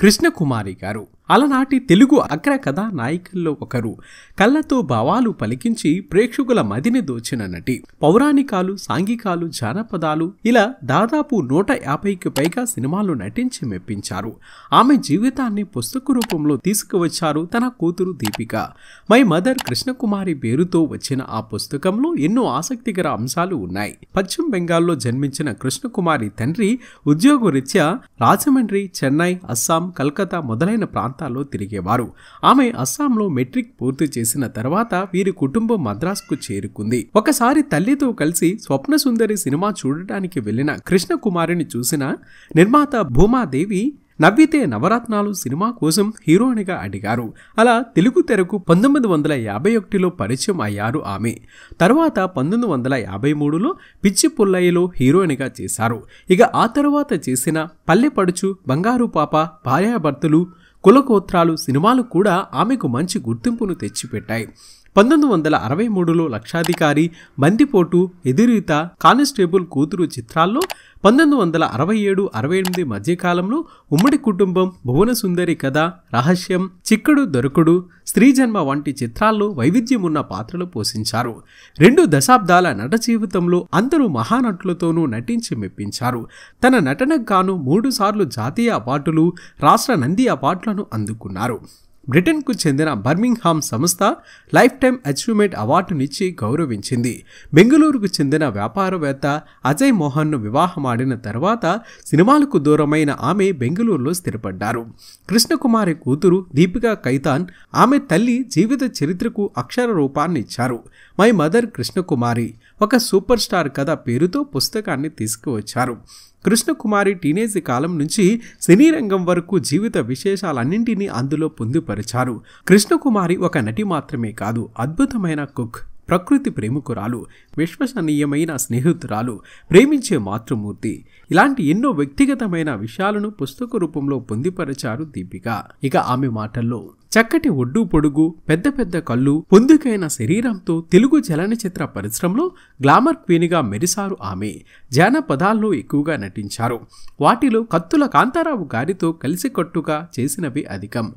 కృష్ణకుమారి గారు అలనాటి తెలుగు అగ్ర కథా నాయకుల్లో ఒకరు కళ్ళతో భావాలు పలికించి ప్రేక్షకుల మదిని దోచిన నటి పౌరాణికాలు సాంఘికాలు జానపదాలు ఇలా దాదాపు నూట యాభైకి పైగా సినిమాలు నటించి మెప్పించారు ఆమె జీవితాన్ని పుస్తక రూపంలో తీసుకువచ్చారు తన కూతురు దీపిక మై మదర్ కృష్ణకుమారి పేరుతో వచ్చిన ఆ పుస్తకంలో ఎన్నో ఆసక్తికర అంశాలు ఉన్నాయి పశ్చిమ బెంగాల్లో జన్మించిన కృష్ణకుమారి తండ్రి ఉద్యోగరీత్యా రాజమండ్రి చెన్నై అస్సాం కల్కతా మొదలైన ప్రాంతాలు ప్రాంతాల్లో తిరిగేవారు ఆమె అస్సాంలో మెట్రిక్ పూర్తి చేసిన తర్వాత వీరి కుటుంబం మద్రాస్కు చేరుకుంది ఒకసారి తల్లితో కలిసి స్వప్న సుందరి సినిమా చూడటానికి వెళ్లిన కృష్ణ కుమారిని చూసిన నిర్మాత భూమాదేవి నవ్వితే నవరత్నాలు సినిమా కోసం హీరోయిన్గా అడిగారు అలా తెలుగు తెరకు పంతొమ్మిది వందల యాభై ఒకటిలో పరిచయం అయ్యారు ఆమె తర్వాత పంతొమ్మిది వందల యాభై మూడులో పిచ్చి పుల్లయ్యలో హీరోయిన్గా చేశారు ఇక ఆ తర్వాత చేసిన పల్లె పడుచు బంగారు పాప భార్యాభర్తలు కులగోత్రాలు సినిమాలు కూడా ఆమెకు మంచి గుర్తింపును తెచ్చిపెట్టాయి పంతొమ్మిది వందల అరవై మూడులో లక్షాధికారి బందిపోటు ఎదురీత కానిస్టేబుల్ కూతురు చిత్రాల్లో పంతొమ్మిది వందల అరవై ఏడు అరవై ఎనిమిది మధ్యకాలంలో ఉమ్మడి కుటుంబం భువన సుందరి కథ రహస్యం చిక్కడు దొరకుడు స్త్రీ జన్మ వంటి చిత్రాల్లో వైవిధ్యమున్న పాత్రలు పోషించారు రెండు దశాబ్దాల నట జీవితంలో అందరూ మహానటులతోనూ నటించి మెప్పించారు తన నటనకు గాను మూడుసార్లు జాతీయ అవార్డులు రాష్ట్ర నంది అవార్డులను అందుకున్నారు బ్రిటన్కు చెందిన బర్మింగ్హామ్ సంస్థ లైఫ్ టైం అచీవ్మెంట్ అవార్డునిచ్చి గౌరవించింది బెంగళూరుకు చెందిన వ్యాపారవేత్త అజయ్ మోహన్ను వివాహమాడిన తర్వాత సినిమాలకు దూరమైన ఆమె బెంగళూరులో స్థిరపడ్డారు కృష్ణకుమారి కూతురు దీపికా కైతాన్ ఆమె తల్లి జీవిత చరిత్రకు అక్షర రూపాన్ని ఇచ్చారు మై మదర్ కృష్ణకుమారి ఒక సూపర్ స్టార్ కథ పేరుతో పుస్తకాన్ని తీసుకువచ్చారు కృష్ణకుమారి టీనేజ్ కాలం నుంచి సినీ రంగం వరకు జీవిత విశేషాలన్నింటినీ అందులో పొందుపరిచారు కృష్ణకుమారి ఒక నటి మాత్రమే కాదు అద్భుతమైన కుక్ ప్రకృతి ప్రేమికురాలు విశ్వసనీయమైన స్నేహితురాలు ప్రేమించే మాతృమూర్తి ఇలాంటి ఎన్నో వ్యక్తిగతమైన విషయాలను పుస్తక రూపంలో పొందిపరచారు దీపిక ఇక ఆమె మాటల్లో చక్కటి ఒడ్డు పొడుగు పెద్ద పెద్ద కళ్ళు పొందుకైన శరీరంతో తెలుగు చలనచిత్ర పరిశ్రమలో గ్లామర్ క్వీన్గా మెరిసారు ఆమె జానపదాల్లో ఎక్కువగా నటించారు వాటిలో కత్తుల కాంతారావు గారితో కలిసి కట్టుగా చేసినవి అధికం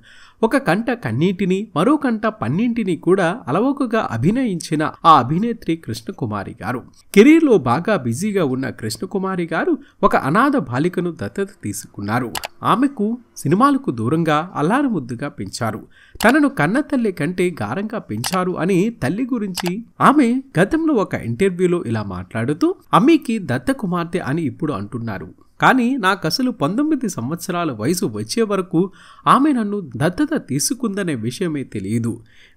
ఒక కంట కన్నీటిని మరో కంట పన్నింటిని కూడా అలవోకగా అభినయించిన ఆ అభినేత్రి కృష్ణకుమారి గారు కెరీర్లో బాగా బిజీగా ఉన్న కృష్ణకుమారి గారు ఒక అనాథ బాలికను దత్తత తీసుకున్నారు ఆమెకు సినిమాలకు దూరంగా అల్లారుముద్దుగా పెంచారు తనను కన్న తల్లి కంటే గారంగా పెంచారు అని తల్లి గురించి ఆమె గతంలో ఒక ఇంటర్వ్యూలో ఇలా మాట్లాడుతూ అమ్మీకి దత్త కుమార్తె అని ఇప్పుడు అంటున్నారు కానీ నాకు అసలు పంతొమ్మిది సంవత్సరాల వయసు వచ్చే వరకు ఆమె నన్ను దత్తత తీసుకుందనే విషయమే తెలియదు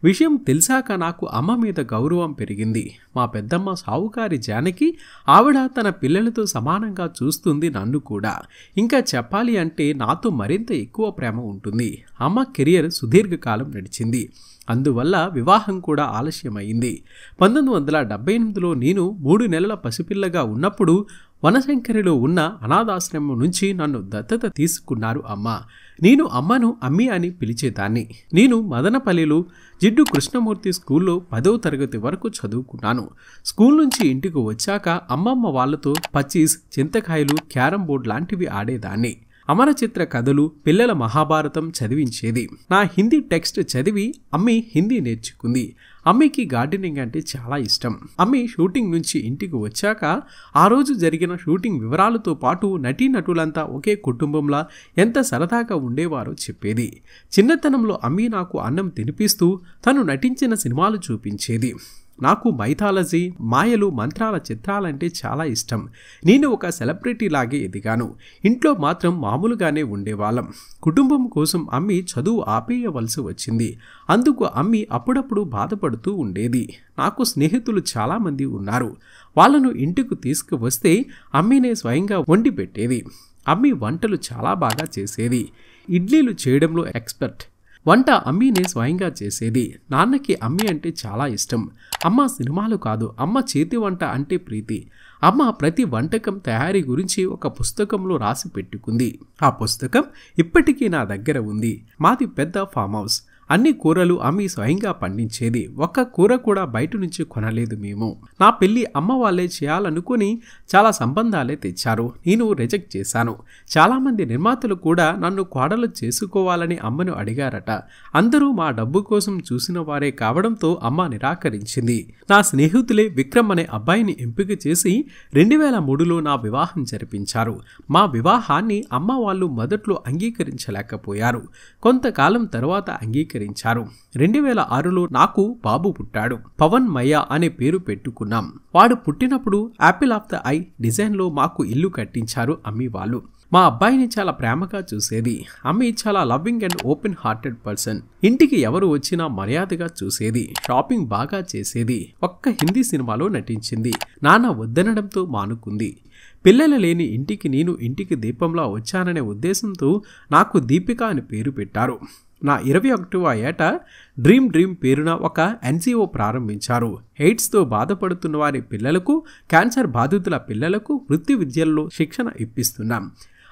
విషయం తెలిసాక నాకు అమ్మ మీద గౌరవం పెరిగింది మా పెద్దమ్మ సావుకారి జానకి ఆవిడ తన పిల్లలతో సమానంగా చూస్తుంది నన్ను కూడా ఇంకా చెప్పాలి అంటే నాతో మరింత ఎక్కువ ప్రేమ ఉంటుంది అమ్మ కెరియర్ సుదీర్ఘకాలం నడిచింది అందువల్ల వివాహం కూడా ఆలస్యమైంది పంతొమ్మిది వందల డెబ్బై ఎనిమిదిలో నేను మూడు నెలల పసిపిల్లగా ఉన్నప్పుడు వనశంకరిలో ఉన్న అనాథాశ్రమం నుంచి నన్ను దత్తత తీసుకున్నారు అమ్మ నేను అమ్మను అమ్మి అని పిలిచేదాన్ని నేను మదనపల్లిలో జిడ్డు కృష్ణమూర్తి స్కూల్లో పదో తరగతి వరకు చదువుకున్నాను స్కూల్ నుంచి ఇంటికి వచ్చాక అమ్మమ్మ వాళ్ళతో పచ్చీస్ చింతకాయలు క్యారం బోర్డ్ లాంటివి ఆడేదాన్ని అమరచిత్ర కథలు పిల్లల మహాభారతం చదివించేది నా హిందీ టెక్స్ట్ చదివి అమ్మి హిందీ నేర్చుకుంది అమ్మికి గార్డెనింగ్ అంటే చాలా ఇష్టం అమ్మి షూటింగ్ నుంచి ఇంటికి వచ్చాక ఆ రోజు జరిగిన షూటింగ్ వివరాలతో పాటు నటీనటులంతా ఒకే కుటుంబంలా ఎంత సరదాగా ఉండేవారో చెప్పేది చిన్నతనంలో అమ్మి నాకు అన్నం తినిపిస్తూ తను నటించిన సినిమాలు చూపించేది నాకు మైథాలజీ మాయలు మంత్రాల చిత్రాలంటే చాలా ఇష్టం నేను ఒక సెలబ్రిటీ లాగే ఎదిగాను ఇంట్లో మాత్రం మామూలుగానే ఉండేవాళ్ళం కుటుంబం కోసం అమ్మి చదువు ఆపేయవలసి వచ్చింది అందుకు అమ్మి అప్పుడప్పుడు బాధపడుతూ ఉండేది నాకు స్నేహితులు చాలామంది ఉన్నారు వాళ్ళను ఇంటికి తీసుకువస్తే అమ్మినే స్వయంగా వండి పెట్టేది అమ్మి వంటలు చాలా బాగా చేసేది ఇడ్లీలు చేయడంలో ఎక్స్పర్ట్ వంట అమ్మీనే స్వయంగా చేసేది నాన్నకి అమ్మి అంటే చాలా ఇష్టం అమ్మ సినిమాలు కాదు అమ్మ చేతి వంట అంటే ప్రీతి అమ్మ ప్రతి వంటకం తయారీ గురించి ఒక పుస్తకంలో రాసి పెట్టుకుంది ఆ పుస్తకం ఇప్పటికీ నా దగ్గర ఉంది మాది పెద్ద ఫామ్ హౌస్ అన్ని కూరలు అమ్మి స్వయంగా పండించేది ఒక్క కూర కూడా బయట నుంచి కొనలేదు మేము నా పెళ్ళి అమ్మ వాళ్ళే చేయాలనుకుని చాలా సంబంధాలే తెచ్చారు నేను రిజెక్ట్ చేశాను చాలామంది నిర్మాతలు కూడా నన్ను కోడలు చేసుకోవాలని అమ్మను అడిగారట అందరూ మా డబ్బు కోసం చూసిన వారే కావడంతో అమ్మ నిరాకరించింది నా స్నేహితులే విక్రమ్ అనే అబ్బాయిని ఎంపిక చేసి రెండు వేల మూడులో నా వివాహం జరిపించారు మా వివాహాన్ని అమ్మ వాళ్ళు మొదట్లో అంగీకరించలేకపోయారు కొంతకాలం తర్వాత అంగీకరి స్వీకరించారు రెండు వేల ఆరులో నాకు బాబు పుట్టాడు పవన్ మయ్య అనే పేరు పెట్టుకున్నాం వాడు పుట్టినప్పుడు యాపిల్ ఆఫ్ ద ఐ డిజైన్లో మాకు ఇల్లు కట్టించారు అమ్మి వాళ్ళు మా అబ్బాయిని చాలా ప్రేమగా చూసేది అమ్మి చాలా loving and open hearted person ఇంటికి ఎవరు వచ్చినా మర్యాదగా చూసేది షాపింగ్ బాగా చేసేది ఒక్క హిందీ సినిమాలో నటించింది నాన్న వద్దనడంతో మానుకుంది పిల్లలు లేని ఇంటికి నేను ఇంటికి దీపంలా వచ్చాననే ఉద్దేశంతో నాకు దీపిక అని పేరు పెట్టారు నా ఇరవై ఒకటవ ఏట డ్రీమ్ డ్రీమ్ పేరున ఒక ఎన్జిఓ ప్రారంభించారు ఎయిడ్స్తో బాధపడుతున్న వారి పిల్లలకు క్యాన్సర్ బాధితుల పిల్లలకు వృత్తి విద్యల్లో శిక్షణ ఇప్పిస్తున్నాం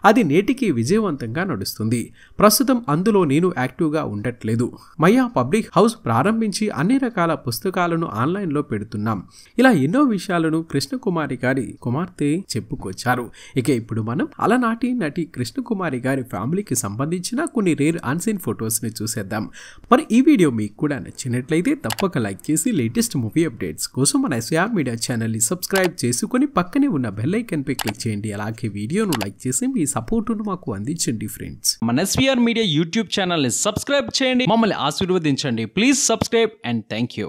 అది నేటికి విజయవంతంగా నడుస్తుంది ప్రస్తుతం అందులో నేను యాక్టివ్గా ఉండట్లేదు మయా పబ్లిక్ హౌస్ ప్రారంభించి అన్ని రకాల పుస్తకాలను ఆన్లైన్లో పెడుతున్నాం ఇలా ఎన్నో విషయాలను కృష్ణకుమారి గారి కుమార్తె చెప్పుకొచ్చారు ఇక ఇప్పుడు మనం అలనాటి నటి కృష్ణకుమారి గారి ఫ్యామిలీకి సంబంధించిన కొన్ని రేర్ అన్సీన్ ఫొటోస్ని చూసేద్దాం మరి ఈ వీడియో మీకు కూడా నచ్చినట్లయితే తప్పక లైక్ చేసి లేటెస్ట్ మూవీ అప్డేట్స్ కోసం మన ఎస్ఆర్ మీడియా ఛానల్ని సబ్స్క్రైబ్ చేసుకొని పక్కనే ఉన్న బెల్ ఐకన్పై క్లిక్ చేయండి అలాగే వీడియోను లైక్ చేసి మీ సపోర్టును మాకు అందించండి ఫ్రెండ్స్ మన ఎస్వీఆర్ మీడియా యూట్యూబ్ ఛానల్ని సబ్స్క్రైబ్ చేయండి మమ్మల్ని ఆశీర్వదించండి please subscribe and thank you